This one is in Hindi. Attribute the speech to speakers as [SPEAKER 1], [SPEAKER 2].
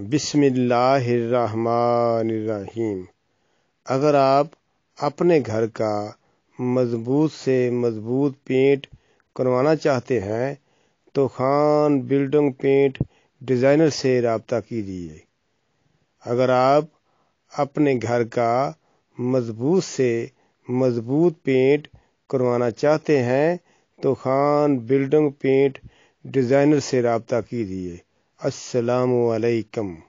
[SPEAKER 1] बिसमीम अगर आप अपने घर का मजबूत से मजबूत पेंट करवाना चाहते हैं तो खान बिल्डिंग पेंट डिज़ाइनर से रबता कीजिए अगर आप अपने घर का मजबूत से मजबूत पेंट करवाना चाहते हैं तो खान बिल्डिंग पेंट डिज़ाइनर से रबता कीजिए السلام عليكم